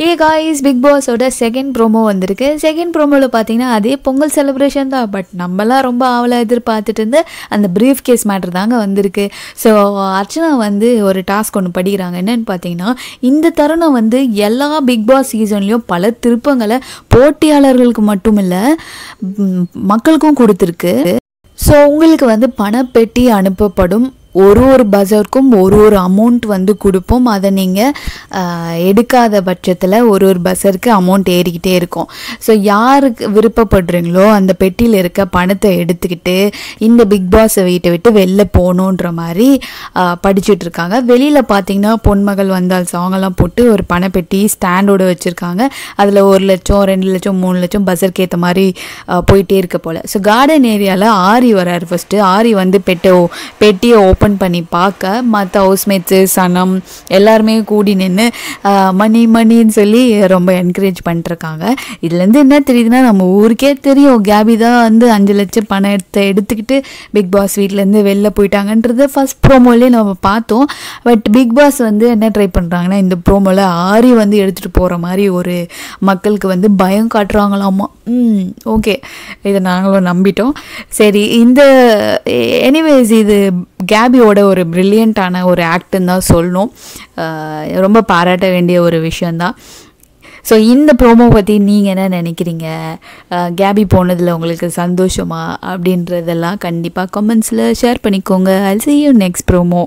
ஏ guys big பாஸோட second promo வந்திருக்கு second ப்ரோமோவில் பார்த்தீங்கன்னா அதே பொங்கல் செலிப்ரேஷன் தான் பட் நம்மலாம் ரொம்ப ஆவலாக எதிர்பார்த்துட்டு இருந்து அந்த ப்ரீஃப் கேஸ் மேட்ரு தாங்க வந்திருக்கு ஸோ அர்ச்சனா வந்து ஒரு டாஸ்க் ஒன்று படிக்கிறாங்க என்னென்னு பார்த்தீங்கன்னா இந்த தருணம் வந்து எல்லா பிக் பாஸ் சீசன்லேயும் பல திருப்பங்களை போட்டியாளர்களுக்கு மட்டும் இல்லை மக்களுக்கும் கொடுத்துருக்கு ஸோ உங்களுக்கு வந்து பணப்பெட்டி அனுப்பப்படும் ஒரு ஒரு பஸ்ஸருக்கும் ஒரு ஒரு அமௌண்ட் வந்து கொடுப்போம் அதை நீங்கள் எடுக்காத பட்சத்தில் ஒரு ஒரு பஸ்ஸருக்கு அமௌண்ட் ஏறிக்கிட்டே இருக்கும் ஸோ யாருக்கு விருப்பப்படுறீங்களோ அந்த பெட்டியில் இருக்க பணத்தை எடுத்துக்கிட்டு இந்த பிக் பாஸை வீட்டை விட்டு வெளில போகணுன்ற மாதிரி படிச்சுட்ருக்காங்க வெளியில் பார்த்தீங்கன்னா பொன்மகள் வந்தால் சாங்கெல்லாம் போட்டு ஒரு பணப்பெட்டி ஸ்டாண்டோடு வச்சுருக்காங்க அதில் ஒரு லட்சம் ரெண்டு லட்சம் மூணு லட்சம் பஸ்ஸருக்கு ஏற்ற மாதிரி போயிட்டே இருக்க போல் ஸோ கார்டன் ஏரியாவில் ஆரி வராரு ஃபஸ்ட்டு ஆரி வந்து பெட்டை பெட்டியை ஓப்பன் ஓப்பன் பண்ணி பார்க்க மற்ற ஹவுஸ்மேட்ஸு சனம் எல்லாருமே கூடி நின்று மணி மணின்னு சொல்லி ரொம்ப என்கரேஜ் பண்ணிட்டுருக்காங்க இதுலேருந்து என்ன தெரியுதுன்னா நம்ம ஊருக்கே தெரியும் கேபி தான் வந்து அஞ்சு லட்சம் பணத்தை எடுத்துக்கிட்டு பிக் பாஸ் வீட்டிலேருந்து வெளில போயிட்டாங்கன்றத ஃபஸ்ட் ப்ரோமோலே நம்ம பார்த்தோம் பட் பிக் பாஸ் வந்து என்ன ட்ரை பண்ணுறாங்கன்னா இந்த ப்ரோமோவில் ஆரி வந்து எடுத்துகிட்டு போகிற மாதிரி ஒரு மக்களுக்கு வந்து பயம் காட்டுறாங்களாமா ம் ஓகே இதை நாங்களும் நம்பிட்டோம் சரி இந்த எனிவேஸ் இது கேபியோட ஒரு ப்ரில்லியண்ட்டான ஒரு ஆக்டுன்னு தான் சொல்லணும் ரொம்ப பாராட்ட வேண்டிய ஒரு விஷயந்தான் ஸோ இந்த ப்ரோமோ பற்றி நீங்கள் என்ன நினைக்கிறீங்க கேபி போனதில் உங்களுக்கு சந்தோஷமா அப்படின்றதெல்லாம் கண்டிப்பாக கமெண்ட்ஸில் ஷேர் பண்ணிக்கோங்க I see you next promo